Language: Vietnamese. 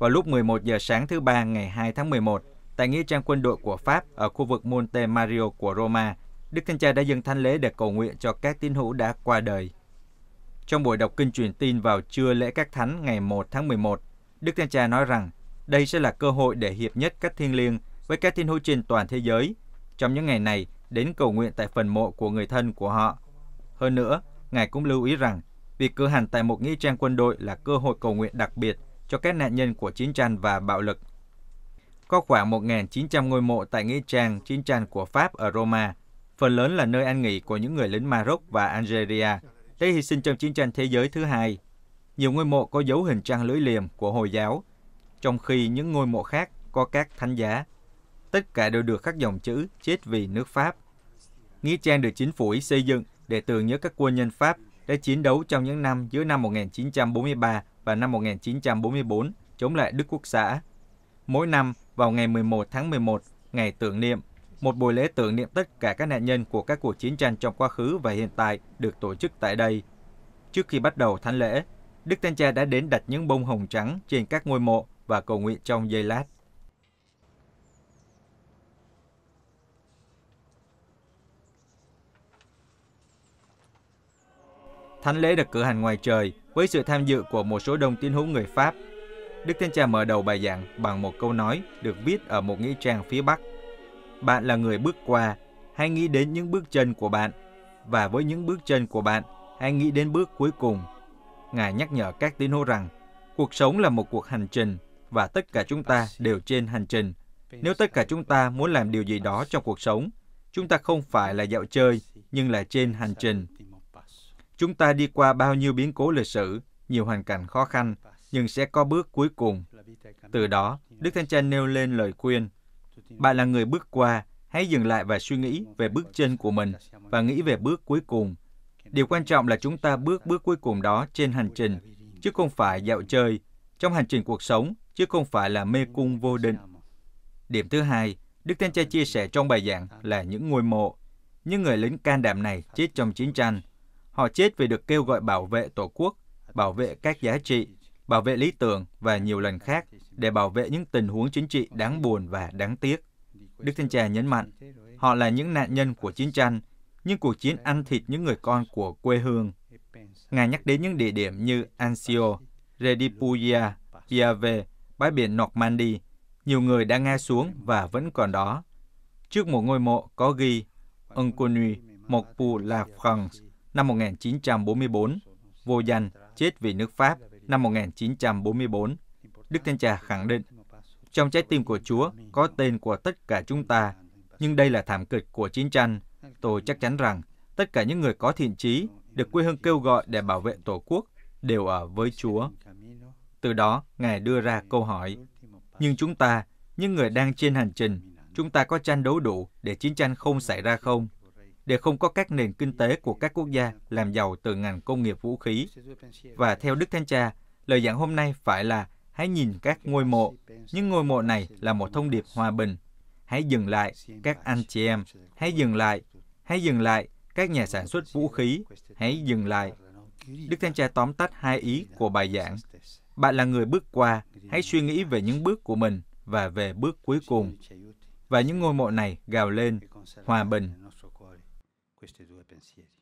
vào lúc 11 giờ sáng thứ Ba ngày 2 tháng 11 tại nghĩa trang quân đội của Pháp ở khu vực Monte Mario của Roma, Đức Thánh Cha đã dâng thanh lễ để cầu nguyện cho các tín hữu đã qua đời. Trong buổi đọc kinh truyền tin vào trưa lễ các thánh ngày 1 tháng 11, Đức Thánh Cha nói rằng đây sẽ là cơ hội để hiệp nhất các thiên liêng với các tín hữu trên toàn thế giới trong những ngày này đến cầu nguyện tại phần mộ của người thân của họ. Hơn nữa, Ngài cũng lưu ý rằng việc cử hành tại một nghĩa trang quân đội là cơ hội cầu nguyện đặc biệt – cho các nạn nhân của chiến tranh và bạo lực. Có khoảng 1.900 ngôi mộ tại nghĩa trang chiến tranh của Pháp ở Roma, phần lớn là nơi an nghỉ của những người lính Maroc và Algeria đã hy sinh trong chiến tranh thế giới thứ hai. Nhiều ngôi mộ có dấu hình trang lưỡi liềm của Hồi giáo, trong khi những ngôi mộ khác có các thánh giá. Tất cả đều được khắc dòng chữ chết vì nước Pháp. Nghĩa trang được chính phủ Ý xây dựng để tưởng nhớ các quân nhân Pháp đã chiến đấu trong những năm giữa năm 1943 và năm 1944 chống lại Đức Quốc xã. Mỗi năm, vào ngày 11 tháng 11, ngày tưởng niệm, một buổi lễ tưởng niệm tất cả các nạn nhân của các cuộc chiến tranh trong quá khứ và hiện tại được tổ chức tại đây. Trước khi bắt đầu thánh lễ, Đức Thanh Cha đã đến đặt những bông hồng trắng trên các ngôi mộ và cầu nguyện trong giây lát. Thánh lễ được cử hành ngoài trời với sự tham dự của một số đông tín hữu người Pháp. Đức Thánh Cha mở đầu bài giảng bằng một câu nói được viết ở một nghĩa trang phía Bắc. Bạn là người bước qua, hãy nghĩ đến những bước chân của bạn và với những bước chân của bạn, hãy nghĩ đến bước cuối cùng. Ngài nhắc nhở các tín hữu rằng cuộc sống là một cuộc hành trình và tất cả chúng ta đều trên hành trình. Nếu tất cả chúng ta muốn làm điều gì đó trong cuộc sống, chúng ta không phải là dạo chơi nhưng là trên hành trình Chúng ta đi qua bao nhiêu biến cố lịch sử, nhiều hoàn cảnh khó khăn, nhưng sẽ có bước cuối cùng. Từ đó, Đức Thánh Cha nêu lên lời khuyên. Bạn là người bước qua, hãy dừng lại và suy nghĩ về bước chân của mình và nghĩ về bước cuối cùng. Điều quan trọng là chúng ta bước bước cuối cùng đó trên hành trình, chứ không phải dạo chơi, trong hành trình cuộc sống, chứ không phải là mê cung vô định. Điểm thứ hai, Đức Thánh Cha chia sẻ trong bài giảng là những ngôi mộ. Những người lính can đảm này chết trong chiến tranh, Họ chết vì được kêu gọi bảo vệ Tổ quốc, bảo vệ các giá trị, bảo vệ lý tưởng và nhiều lần khác để bảo vệ những tình huống chính trị đáng buồn và đáng tiếc. Đức Thanh Trà nhấn mạnh, họ là những nạn nhân của chiến tranh, nhưng cuộc chiến ăn thịt những người con của quê hương. Ngài nhắc đến những địa điểm như Anzio, Redipuya, Piave, bãi biển Normandy. Nhiều người đã nghe xuống và vẫn còn đó. Trước một ngôi mộ có ghi Unconui Mokpu La France, năm 1944, Vô Danh chết vì nước Pháp năm 1944. Đức Thanh Trà khẳng định, trong trái tim của Chúa có tên của tất cả chúng ta, nhưng đây là thảm kịch của chiến tranh. Tôi chắc chắn rằng tất cả những người có thiện chí được quê hương kêu gọi để bảo vệ Tổ quốc đều ở với Chúa. Từ đó, Ngài đưa ra câu hỏi, nhưng chúng ta, những người đang trên hành trình, chúng ta có tranh đấu đủ để chiến tranh không xảy ra không? để không có các nền kinh tế của các quốc gia làm giàu từ ngành công nghiệp vũ khí. Và theo Đức Thanh Cha, lời giảng hôm nay phải là hãy nhìn các ngôi mộ. Những ngôi mộ này là một thông điệp hòa bình. Hãy dừng lại, các anh chị em. Hãy dừng lại. Hãy dừng lại, các nhà sản xuất vũ khí. Hãy dừng lại. Đức Thanh Cha tóm tắt hai ý của bài giảng. Bạn là người bước qua, hãy suy nghĩ về những bước của mình và về bước cuối cùng. Và những ngôi mộ này gào lên, hòa bình, questi due pensieri.